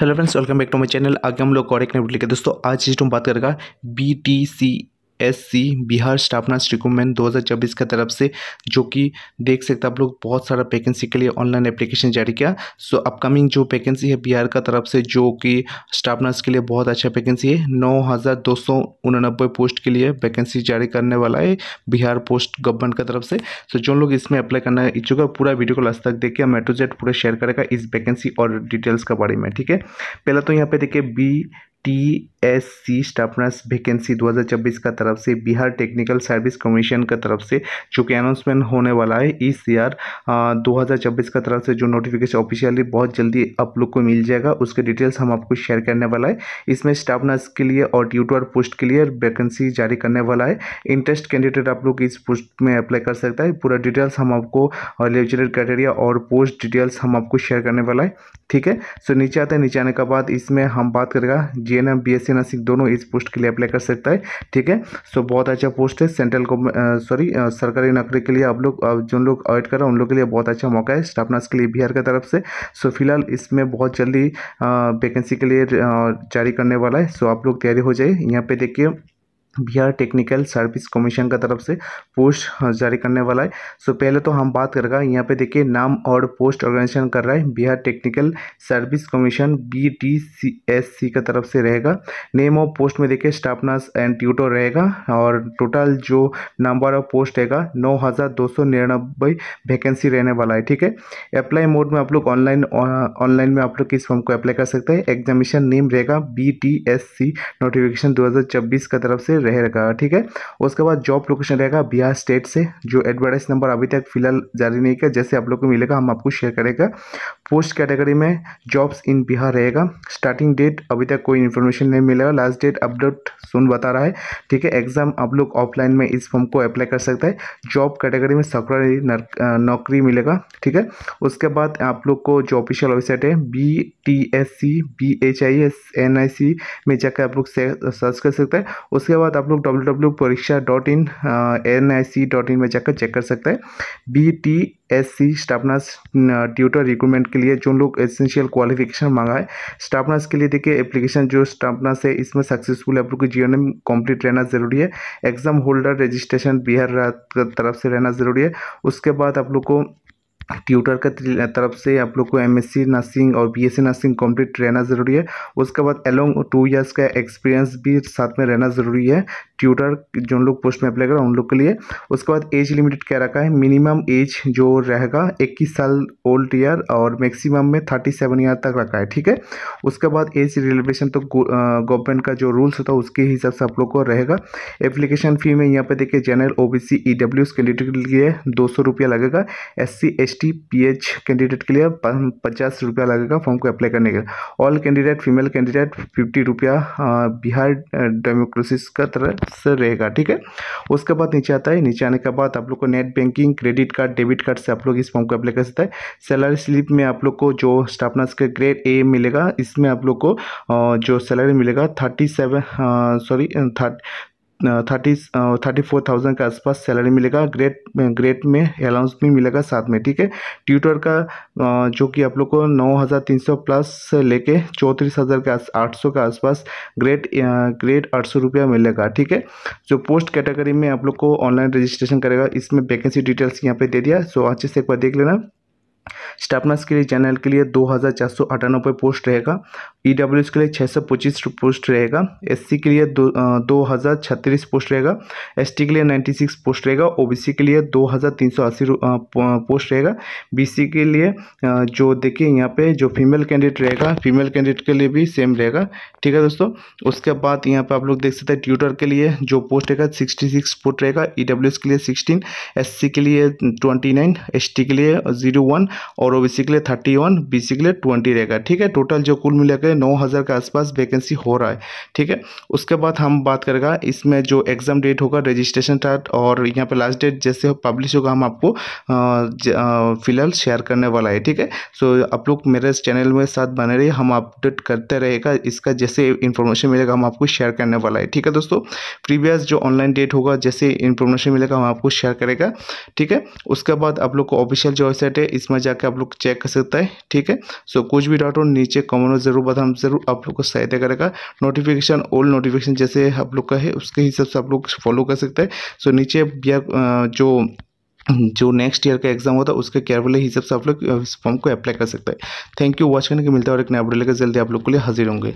hello friends welcome back to my channel आगे हम लोग और एक नए वीडियो लेके दोस्तों आज जिस हम बात करेगा B T C S C Bihar staff nurse recruitment 2024 की तरफ से जो कि देख सकते आप लोग बहुत सारा वैकेंसी के लिए ऑनलाइन एप्लीकेशन जारी किया सो अपकमिंग जो वैकेंसी है बिहार का तरफ से जो कि स्टाफ नर्स के लिए बहुत अच्छा वैकेंसी है नौ पोस्ट के लिए वैकेंसी जारी करने वाला है बिहार पोस्ट गवर्नमेंट की तरफ से सो जो लोग इसमें अप्लाई करना इच्छुक है पूरा वीडियो को लास्ट तक के मेट्रोजेट पूरा शेयर करेगा इस वैकेंसी और डिटेल्स के बारे में ठीक है पहला तो यहाँ पे देखिए B T S C staff nurse vacancy 2026 का तरफ से बिहार टेक्निकल सर्विस कमीशन का तरफ से जो कि अनाउंसमेंट होने वाला है इस ईयर 2026 का तरफ से जो नोटिफिकेशन ऑफिशियली बहुत जल्दी आप लोग को मिल जाएगा उसके डिटेल्स हम आपको शेयर करने वाला है इसमें स्टाफ नर्स के लिए और ट्यूटर पोस्ट के लिए वैकेंसी जारी करने वाला है इंटरेस्ट कैंडिडेट आप लोग इस पोस्ट में अप्लाई कर सकता है पूरा डिटेल्स हम आपको एलिजिबल क्राइटेरिया और पोस्ट डिटेल्स हम आपको शेयर करने वाला है ठीक है सो नीचे आते हैं नीचे आने के बाद इसमें हम बात करेगा G G N M B S C दोनों इस पोस्ट के लिए अप्लाई कर सकता है ठीक है सो बहुत अच्छा पोस्ट है सेंट्रल गवर्नमेंट सॉरी सरकारी नौकरी के लिए आप लोग जिन लोग अवॉइड कर रहे हैं उन लोग के लिए बहुत अच्छा मौका है स्टाफ नर्स के लिए बिहार की तरफ से सो फिलहाल इसमें बहुत जल्दी वैकेंसी के लिए जारी करने वाला है सो आप लोग तैयारी हो जाए यहाँ पे देखिए बिहार टेक्निकल सर्विस कमीशन का तरफ से पोस्ट हाँ, जारी करने वाला है सो पहले तो हम बात करेगा यहाँ पे देखिए नाम और पोस्ट ऑर्गेनाइजेशन कर रहा है Bihar technical service commission B T C S सी का तरफ से रहेगा नेम ऑफ पोस्ट में देखिए स्टाफ नर्स एंड ट्यूटर रहेगा और टोटल जो नंबर ऑफ पोस्ट रहेगा नौ हज़ार दो सौ निन्यानबे वैकेंसी रहने वाला है ठीक है अप्लाई मोड में आप लोग ऑनलाइन ऑनलाइन में आप लोग इस फॉर्म को अप्लाई कर सकते हैं एग्जामिशन नेम रहेगा B T S C notification दो हज़ार का तरफ से रह ठीक है उसके बाद जॉब लोकेशन रहेगा बिहार स्टेट से जो एडवर्टाइज नंबर अभी तक फिलहाल जारी नहीं किया जैसे आप लोग को मिलेगा हम आपको शेयर करेगा पोस्ट कैटेगरी में जॉब्स इन बिहार रहेगा स्टार्टिंग डेट अभी तक कोई इन्फॉर्मेशन नहीं मिलेगा लास्ट डेट अपडेट सुन बता रहा है ठीक है एग्जाम आप लोग ऑफलाइन में इस फॉर्म को अप्लाई कर सकते हैं जॉब कैटेगरी में सरकारी नौकरी मिलेगा ठीक है उसके बाद आप लोग को जो ऑफिशियल वेबसाइट है B T S C B H I S N I C में जाकर आप लोग सर्च कर सकते हैं उसके बाद बाद आप लोग W W Pariksha dot in N I C dot in में जाकर चेक कर सकते हैं B T S C staff nurse tutor recruitment के लिए जो लोग एसेंशियल क्वालिफिकेशन मांगा है स्टाफनर्स के लिए देखिए एप्लीकेशन जो स्टाफनर्स है इसमें सक्सेसफुल आप लोग जीवन में कंप्लीट कम्प्लीट रहना ज़रूरी है एग्ज़ाम होल्डर रजिस्ट्रेशन बिहार तरफ से रहना ज़रूरी है उसके बाद आप लोग को ट्यूटर के तरफ से आप लोग को एम एस सी नर्सिंग और B S C nursing complete रहना ज़रूरी है उसके बाद एलोंग टू इयर्स का एक्सपीरियंस भी साथ में रहना ज़रूरी है ट्यूटर जो लोग पोस्ट में अप्लाई करें उन लोग के लिए उसके बाद एज लिमिटेड क्या रखा है मिनिमम एज जो रहेगा इक्कीस साल ओल्ड ईयर और मैक्सिमम में थर्टी सेवन ईयर तक रखा है ठीक है उसके बाद एज रिलेवेशन तो गवर्नमेंट का जो रूल्स होता है उसके हिसाब से आप लोग को रहेगा एप्लीकेशन फ़ी में यहाँ पर देखिए general O B C E W candidate के लिए दो सौ रुपया लगेगा S C S ST PH candidate के लिए पचास रुपया लगेगा फॉर्म को अप्लाई करने के लिए all candidate female candidate fifty रुपया बिहार डेमोक्रेसिस का तरह से रहेगा ठीक है उसके बाद नीचे आता है नीचे आने के बाद आप लोग को net banking credit card debit card से आप लोग इस फॉर्म को अप्लाई कर सकते हैं सैलरी स्लिप में आप लोग को जो स्टाफ नर्स का ग्रेड ए मिलेगा इसमें आप लोग को जो सैलरी मिलेगा thirty sorry thirty thirty four thousand के आसपास सैलरी मिलेगा ग्रेड ग्रेड में अलाउंस भी मिलेगा साथ में ठीक है ट्यूटर का जो कि आप लोग को नौ हज़ार तीन सौ प्लस लेके चौंतीस हज़ार के आठ सौ के आसपास ग्रेड ग्रेड आठ सौ रुपया मिलेगा ठीक है जो पोस्ट कैटेगरी में आप लोग को ऑनलाइन रजिस्ट्रेशन करेगा इसमें वैकेंसी डिटेल्स यहाँ पर दे दिया सो अच्छे से एक बार देख लेना स्टाफनर्स के लिए चैनल के लिए दो हज़ार चार सौ पोस्ट रहेगा ई डब्ल्यू एस के लिए छः सौ पच्चीस पोस्ट रहेगा एस सी के लिए दो दो हज़ार छत्तीस पोस्ट रहेगा एस टी के लिए नाइन्टी सिक्स पोस्ट रहेगा ओ बी सी के लिए दो हज़ार तीन सौ अस्सी पोस्ट रहेगा बी सी के लिए जो देखिए यहाँ पे जो फीमेल कैंडिडेट रहेगा फीमेल कैंडिडेट के लिए भी सेम रहेगा ठीक है दोस्तों उसके बाद यहाँ पे आप लोग देख सकते हैं ट्यूटर के लिए जो पोस्ट रहेगा सिक्सटी सिक्स पोस्ट रहेगा ई डब्ल्यू एस के लिए सिक्सटीन एस सी के लिए ट्वेंटी नाइन एस टी के लिए जीरो वन और और ओ के लिए थर्टी वन बीसी के लिए ट्वेंटी रहेगा ठीक है टोटल जो कुल मिलाकर नौ हज़ार के आसपास वैकेंसी हो रहा है ठीक है उसके बाद हम बात करेगा इसमें जो एग्ज़ाम डेट होगा रजिस्ट्रेशन डेट और यहाँ पर लास्ट डेट जैसे पब्लिश होगा हम आपको फिलहाल शेयर करने वाला है ठीक है सो आप लोग मेरे चैनल में साथ बने रहिए हम अपडेट करते रहेगा इसका जैसे इन्फॉर्मेशन मिलेगा हम आपको शेयर करने वाला है ठीक है दोस्तों प्रीवियस जो ऑनलाइन डेट होगा जैसे इन्फॉर्मेशन मिलेगा हम आपको शेयर करेगा ठीक है उसके बाद आप लोग को ऑफिशियल जो वेबसाइट है इसमें जाकर आप लोग चेक कर सकता है ठीक है सो so, कुछ भी डाउट हो नीचे कमेंट में ज़रूर बता हम जरूर आप लोग को सहायता करेगा नोटिफिकेशन ओल्ड नोटिफिकेशन जैसे आप लोग का है उसके हिसाब से आप लोग फॉलो कर सकते हैं सो so, नीचे या जो जो नेक्स्ट ईयर का एग्जाम होता है उसके केयरफुल हिसाब से आप लोग इस फॉर्म को अप्लाई कर सकते हैं थैंक यू वॉच करने के मिलता है और एक नया अपडेट लेकर जल्दी आप लोग के लिए हाजिर होंगे